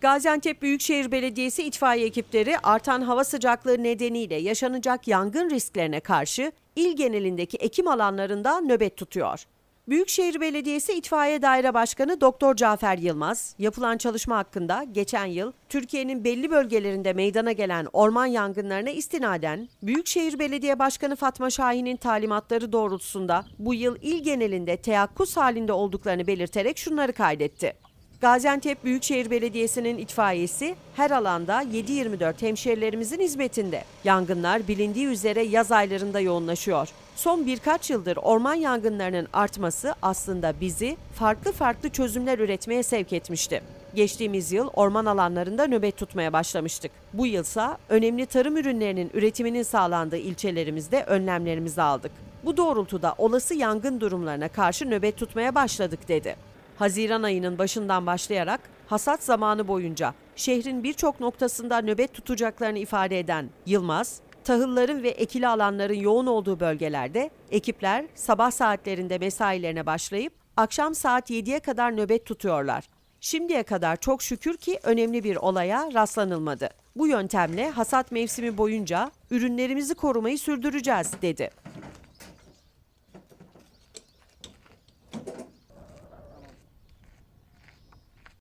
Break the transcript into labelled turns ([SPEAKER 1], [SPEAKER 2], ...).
[SPEAKER 1] Gaziantep Büyükşehir Belediyesi itfaiye ekipleri artan hava sıcaklığı nedeniyle yaşanacak yangın risklerine karşı il genelindeki ekim alanlarında nöbet tutuyor. Büyükşehir Belediyesi İtfaiye Daire Başkanı Doktor Cafer Yılmaz, yapılan çalışma hakkında geçen yıl Türkiye'nin belli bölgelerinde meydana gelen orman yangınlarına istinaden Büyükşehir Belediye Başkanı Fatma Şahin'in talimatları doğrultusunda bu yıl il genelinde teyakkuz halinde olduklarını belirterek şunları kaydetti. Gaziantep Büyükşehir Belediyesi'nin itfaiyesi her alanda 7-24 hemşerilerimizin hizmetinde. Yangınlar bilindiği üzere yaz aylarında yoğunlaşıyor. Son birkaç yıldır orman yangınlarının artması aslında bizi farklı farklı çözümler üretmeye sevk etmişti. Geçtiğimiz yıl orman alanlarında nöbet tutmaya başlamıştık. Bu yılsa önemli tarım ürünlerinin üretiminin sağlandığı ilçelerimizde önlemlerimizi aldık. Bu doğrultuda olası yangın durumlarına karşı nöbet tutmaya başladık dedi. Haziran ayının başından başlayarak hasat zamanı boyunca şehrin birçok noktasında nöbet tutacaklarını ifade eden Yılmaz, tahılların ve ekili alanların yoğun olduğu bölgelerde ekipler sabah saatlerinde mesailerine başlayıp akşam saat 7'ye kadar nöbet tutuyorlar. Şimdiye kadar çok şükür ki önemli bir olaya rastlanılmadı. Bu yöntemle hasat mevsimi boyunca ürünlerimizi korumayı sürdüreceğiz dedi.